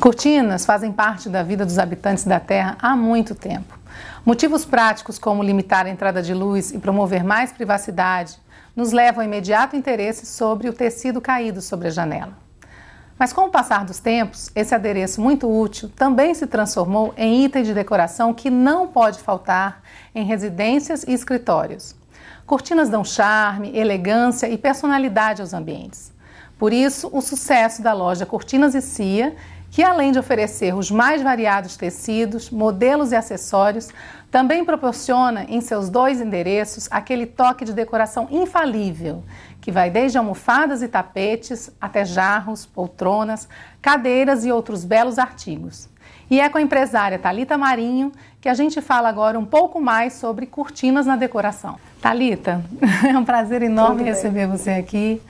Cortinas fazem parte da vida dos habitantes da Terra há muito tempo. Motivos práticos como limitar a entrada de luz e promover mais privacidade nos levam a imediato interesse sobre o tecido caído sobre a janela. Mas com o passar dos tempos, esse adereço muito útil também se transformou em item de decoração que não pode faltar em residências e escritórios. Cortinas dão charme, elegância e personalidade aos ambientes. Por isso, o sucesso da loja Cortinas e Cia que além de oferecer os mais variados tecidos, modelos e acessórios, também proporciona em seus dois endereços aquele toque de decoração infalível, que vai desde almofadas e tapetes até jarros, poltronas, cadeiras e outros belos artigos. E é com a empresária Talita Marinho que a gente fala agora um pouco mais sobre cortinas na decoração. Talita, é um prazer enorme receber você aqui.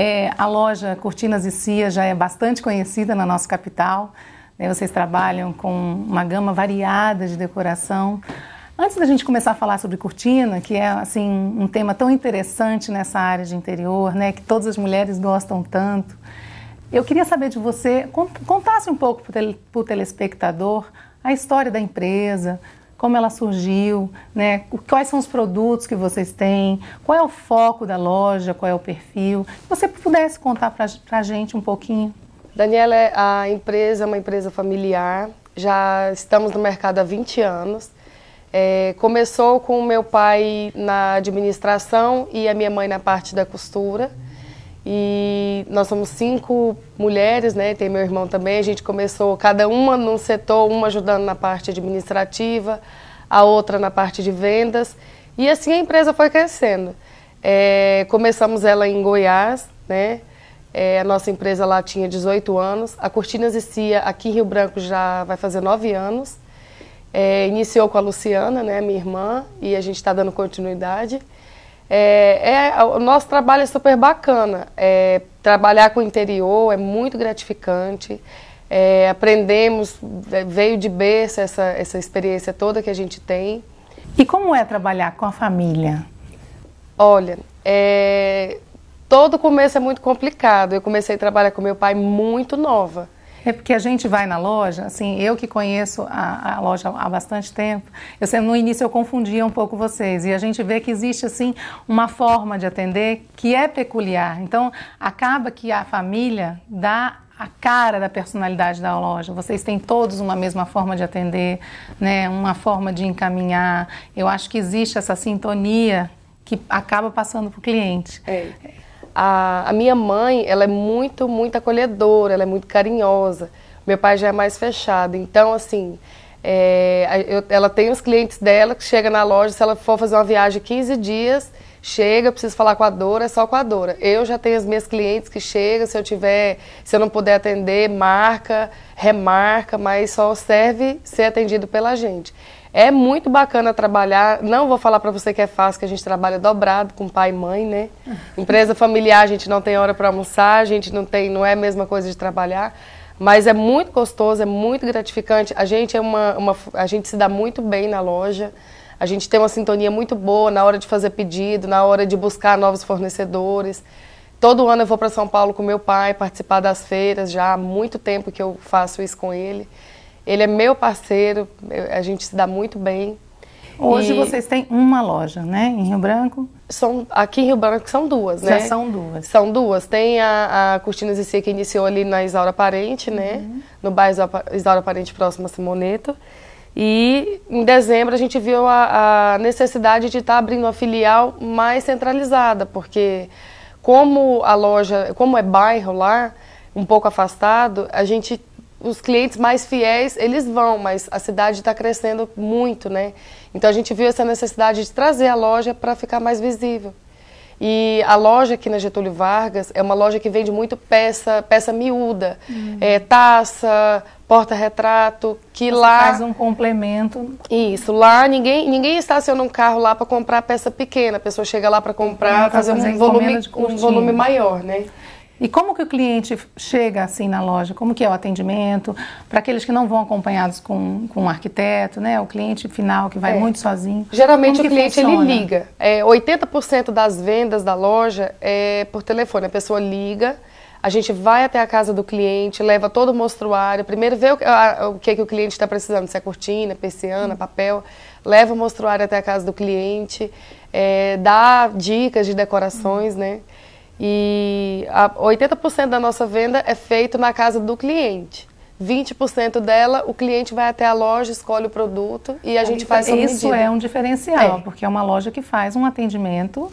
É, a loja Cortinas e Cia já é bastante conhecida na nossa capital. Né? Vocês trabalham com uma gama variada de decoração. Antes da gente começar a falar sobre cortina, que é assim um tema tão interessante nessa área de interior, né, que todas as mulheres gostam tanto, eu queria saber de você contasse um pouco para o telespectador a história da empresa, como ela surgiu, né? quais são os produtos que vocês têm, qual é o foco da loja, qual é o perfil. Se você pudesse contar para a gente um pouquinho. Daniela, é a empresa é uma empresa familiar, já estamos no mercado há 20 anos. É, começou com o meu pai na administração e a minha mãe na parte da costura. E nós somos cinco mulheres, né? Tem meu irmão também. A gente começou cada uma num setor, uma ajudando na parte administrativa, a outra na parte de vendas. E assim a empresa foi crescendo. É, começamos ela em Goiás, né? É, a nossa empresa lá tinha 18 anos. A Cortinas e Cia, aqui em Rio Branco, já vai fazer 9 anos. É, iniciou com a Luciana, né, minha irmã, e a gente está dando continuidade. É, é, o nosso trabalho é super bacana. É, trabalhar com o interior é muito gratificante. É, aprendemos, é, veio de berço essa, essa experiência toda que a gente tem. E como é trabalhar com a família? Olha, é, todo começo é muito complicado. Eu comecei a trabalhar com meu pai muito nova. É porque a gente vai na loja, assim, eu que conheço a, a, loja há bastante tempo, eu sempre, no início eu confundia um pouco vocês, e a gente vê que existe, assim, uma forma de atender que é peculiar. Então, acaba que a família dá a cara da personalidade da loja. Vocês têm todos uma mesma forma de atender, né? uma forma de encaminhar. Eu acho que existe essa sintonia que acaba passando para o cliente. É. A, a, minha mãe, ela é muito, muito acolhedora, ela é muito carinhosa. Meu pai já é mais fechado. Então, assim, é, eu, ela tem os clientes dela que chega na loja, se ela for fazer uma viagem 15 dias, chega, preciso falar com a Dora, é só com a Dora. Eu já tenho as minhas clientes que chegam, se eu tiver, se eu não puder atender, marca, remarca, mas só serve ser atendido pela gente. É muito bacana trabalhar. Não vou falar para você que é fácil, que a gente trabalha dobrado com pai e mãe, né? Empresa familiar, a gente não tem hora para almoçar, a gente não tem, não é a mesma coisa de trabalhar, mas é muito gostoso, é muito gratificante. A gente é uma, uma a gente se dá muito bem na loja. A gente tem uma sintonia muito boa na hora de fazer pedido, na hora de buscar novos fornecedores. Todo ano eu vou para São Paulo com meu pai participar das feiras, já há muito tempo que eu faço isso com ele. Ele é meu parceiro, a gente se dá muito bem. Hoje e... vocês têm uma loja, né? Em Rio Branco? São, aqui em Rio Branco são duas, né? Já são duas. São duas. Tem a, a Cortinas e C, que iniciou ali na Isaura Parente, né? Uhum. No bairro Isaura Parente, próximo a Simoneto. E em dezembro a gente viu a, a necessidade de estar tá abrindo uma filial mais centralizada, porque como a loja, como é bairro lá, um pouco afastado, a gente os clientes mais fiéis, eles vão, mas a cidade está crescendo muito, né? Então a gente viu essa necessidade de trazer a loja para ficar mais visível. E a loja aqui na Getúlio Vargas é uma loja que vende muito peça, peça miúda, uhum. é, taça, porta-retrato, que Você lá faz um complemento. Isso, lá ninguém ninguém estaciona um carro lá para comprar peça pequena, a pessoa chega lá para comprar, fazer, fazer um volume um volume maior, né? E como que o cliente chega assim na loja? Como que é o atendimento? Para aqueles que não vão acompanhados com, com um arquiteto, né? O cliente final que vai é. muito sozinho. Geralmente o cliente ele liga. É, 80% das vendas da loja é por telefone. A pessoa liga, a gente vai até a casa do cliente, leva todo o mostruário, primeiro vê o, a, o que, que o cliente está precisando, se é cortina, persiana, hum. papel, leva o mostruário até a casa do cliente, é, dá dicas de decorações, hum. né? E 80% da nossa venda é feito na casa do cliente. 20% dela, o cliente vai até a loja, escolhe o produto e a é gente faz sob Isso é um diferencial, é. porque é uma loja que faz um atendimento,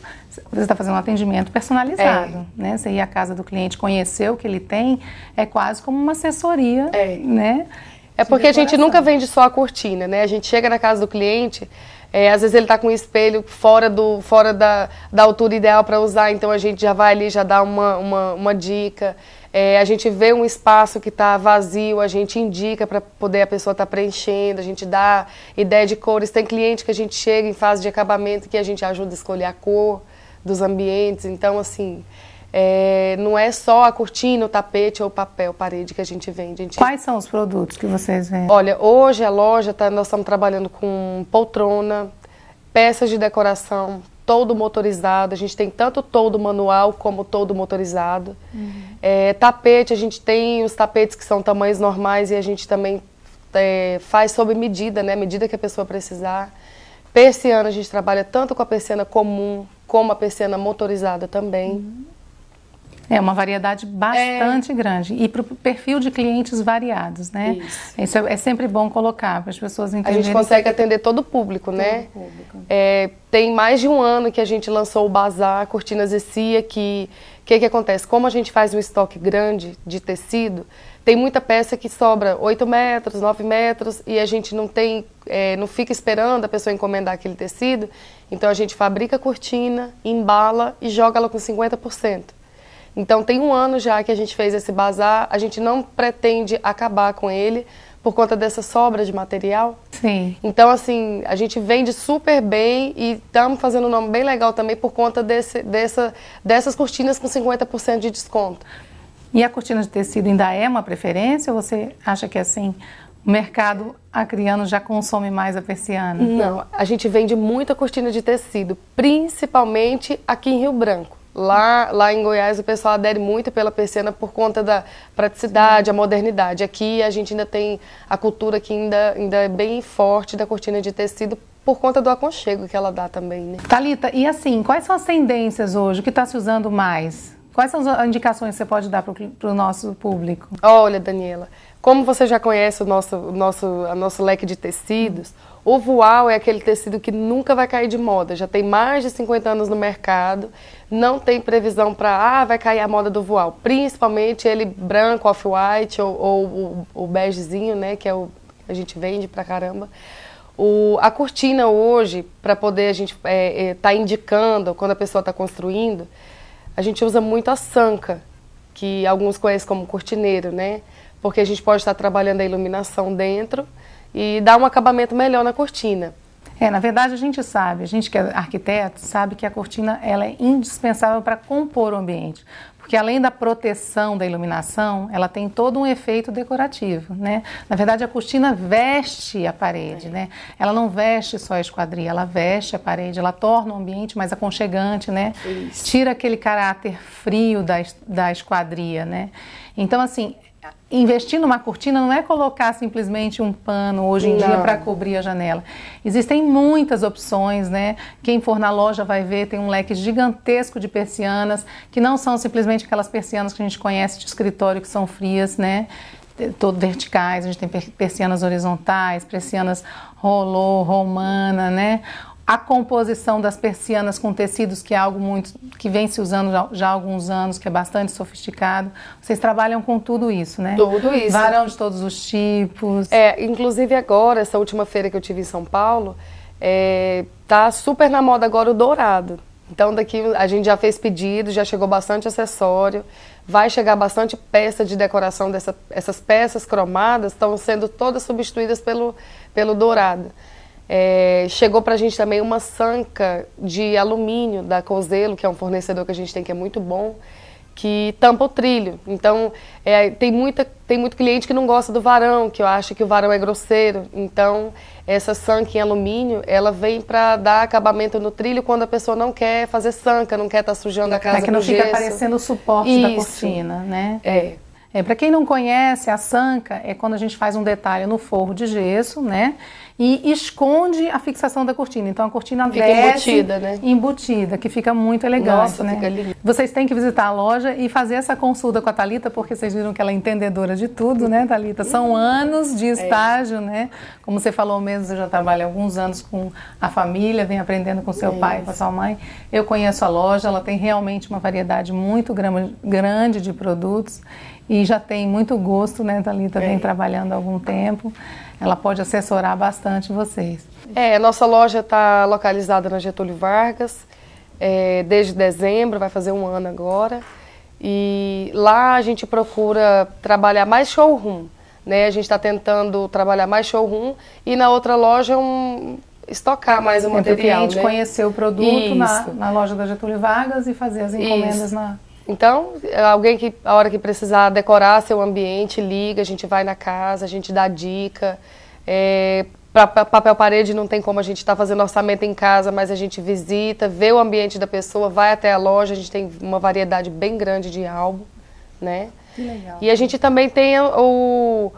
você está fazendo um atendimento personalizado, é. né? Você ir à casa do cliente, conhecer o que ele tem, é quase como uma assessoria, é. né? É porque a gente nunca vende só a cortina, né? A gente chega na casa do cliente, é, às vezes ele está com o espelho fora, do, fora da, da altura ideal para usar, então a gente já vai ali, já dá uma, uma, uma dica. É, a gente vê um espaço que está vazio, a gente indica para poder a pessoa estar tá preenchendo, a gente dá ideia de cores. Tem cliente que a gente chega em fase de acabamento que a gente ajuda a escolher a cor dos ambientes. Então, assim, é, não é só a cortina, o tapete ou o papel, parede que a gente vende. A gente... Quais são os produtos que vocês vendem? Olha, hoje a é loja, tá, nós estamos trabalhando com poltrona, peças de decoração, todo motorizado. A gente tem tanto todo manual como todo motorizado. Uhum. É, tapete, a gente tem os tapetes que são tamanhos normais e a gente também é, faz sob medida, né? Medida que a pessoa precisar. Persiana, a gente trabalha tanto com a persiana comum como a persiana motorizada também. Uhum. É uma variedade bastante é. grande e para o perfil de clientes variados, né? Isso. Isso é, é, sempre bom colocar para as pessoas entenderem. A gente consegue atender todo o público, né? todo né? Público. É, tem mais de um ano que a gente lançou o Bazar Cortinas e Cia, que o que, que acontece? Como a gente faz um estoque grande de tecido, tem muita peça que sobra 8 metros, 9 metros e a gente não tem, é, não fica esperando a pessoa encomendar aquele tecido. Então a gente fabrica a cortina, embala e joga ela com 50%. Então tem um ano já que a gente fez esse bazar, a gente não pretende acabar com ele por conta dessa sobra de material. Sim. Então assim, a gente vende super bem e estamos fazendo um nome bem legal também por conta desse, dessa, dessas cortinas com 50% de desconto. E a cortina de tecido ainda é uma preferência ou você acha que assim o mercado acriano já consome mais a persiana? Não, a gente vende muita cortina de tecido, principalmente aqui em Rio Branco. Lá, lá em Goiás o pessoal adere muito pela persiana por conta da praticidade, a modernidade. Aqui a gente ainda tem a cultura que ainda, ainda é bem forte da cortina de tecido por conta do aconchego que ela dá também. Né? Talita, e assim, quais são as tendências hoje? O que está se usando mais? Quais são as indicações que você pode dar para o nosso público? Olha, Daniela, como você já conhece o nosso, o nosso, o nosso leque de tecidos, hum o voal é aquele tecido que nunca vai cair de moda, já tem mais de 50 anos no mercado, não tem previsão para, ah, vai cair a moda do voal. Principalmente ele branco, off-white ou, ou, o, o begezinho, né, que é o a gente vende pra caramba. O, a cortina hoje, para poder a gente estar é, é, tá indicando quando a pessoa está construindo, a gente usa muito a sanca, que alguns conhecem como cortineiro, né? Porque a gente pode estar trabalhando a iluminação dentro e dar um acabamento melhor na cortina. É, na verdade a gente sabe, a gente que é arquiteto sabe que a cortina ela é indispensável para compor o ambiente, porque além da proteção da iluminação, ela tem todo um efeito decorativo, né? Na verdade a cortina veste a parede, né? Ela não veste só a esquadria, ela veste a parede, ela torna o ambiente mais aconchegante, né? Isso. Tira aquele caráter frio da, da esquadria, né? Então assim investir numa cortina não é colocar simplesmente um pano hoje em não. dia para cobrir a janela. Existem muitas opções, né? Quem for na loja vai ver, tem um leque gigantesco de persianas, que não são simplesmente aquelas persianas que a gente conhece de escritório que são frias, né? Todo verticais, a gente tem persianas horizontais, persianas rolô, romana, né? a composição das persianas com tecidos, que é algo muito que vem se usando já, já, há alguns anos, que é bastante sofisticado. Vocês trabalham com tudo isso, né? Tudo isso. Varão de todos os tipos. É, inclusive agora, essa última feira que eu tive em São Paulo, é, tá super na moda agora o dourado. Então daqui a gente já fez pedido, já chegou bastante acessório, vai chegar bastante peça de decoração dessas peças cromadas estão sendo todas substituídas pelo pelo dourado. É, chegou para a gente também uma sanca de alumínio da Cozelo, que é um fornecedor que a gente tem que é muito bom, que tampa o trilho. Então, é, tem, muita, tem muito cliente que não gosta do varão, que eu acho que o varão é grosseiro. Então, essa sanca em alumínio, ela vem para dar acabamento no trilho quando a pessoa não quer fazer sanca, não quer estar tá sujando a é casa Para que não fica gesso. aparecendo o suporte Isso. da cortina, né? É. É, para quem não conhece, a sanca é quando a gente faz um detalhe no forro de gesso, né? e esconde a fixação da cortina. Então a cortina fica desce embutida, né? embutida, que fica muito elegante, Nossa, né? Fica lindo. Vocês têm que visitar a loja e fazer essa consulta com a Talita, porque vocês viram que ela é entendedora de tudo, né, Talita? São anos de é. estágio, é. né? Como você falou mesmo, você já trabalha alguns anos com a família, vem aprendendo com seu é. pai, com a sua mãe. Eu conheço a loja, ela tem realmente uma variedade muito grande de produtos e já tem muito gosto, né, Thalita? É. Vem trabalhando há algum tempo ela pode assessorar bastante vocês. É, nossa loja está localizada na Getúlio Vargas, é, desde dezembro, vai fazer um ano agora. E lá a gente procura trabalhar mais showroom, né? A gente está tentando trabalhar mais showroom e na outra loja um, estocar mais o é, material. O cliente né? conhecer o produto na, na, loja da Getúlio Vargas e fazer as encomendas Isso. na então, é alguém que, a hora que precisar decorar seu ambiente, liga, a gente vai na casa, a gente dá dica. É, para papel parede não tem como a gente estar tá fazendo orçamento em casa, mas a gente visita, vê o ambiente da pessoa, vai até a loja, a gente tem uma variedade bem grande de álbum, né? Que legal. E a gente também tem o,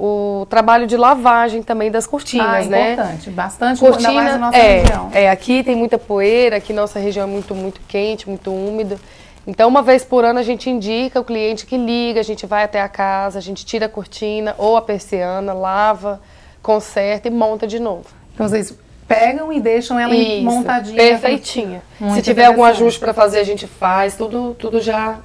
o trabalho de lavagem também das cortinas, ah, né? Importante, bastante cortina, ainda mais na nossa é, região. É, aqui tem muita poeira, aqui nossa região é muito, muito quente, muito úmido. Então, uma vez por ano, a gente indica o cliente que liga, a gente vai até a casa, a gente tira a cortina ou a persiana, lava, conserta e monta de novo. Então, vocês pegam e deixam ela Isso, montadinha. Perfeitinha. Se tiver algum ajuste para fazer, a gente faz, tudo, tudo já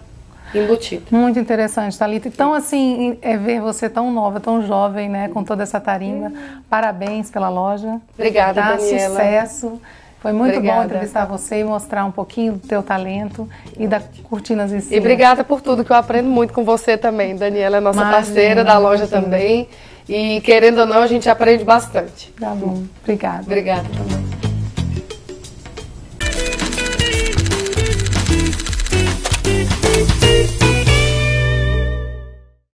embutido. Muito interessante, Thalita. Então, assim, é ver você tão nova, tão jovem, né, com toda essa tarima Parabéns pela loja. Obrigada, Dá tá? Daniela. sucesso. Foi muito obrigada. bom entrevistar você e mostrar um pouquinho do teu talento e da Cortinas em Cima. E obrigada por tudo, que eu aprendo muito com você também. Daniela é nossa Imagina, parceira da loja também. E querendo ou não, a gente aprende bastante. Tá bom. Obrigada. Obrigada também.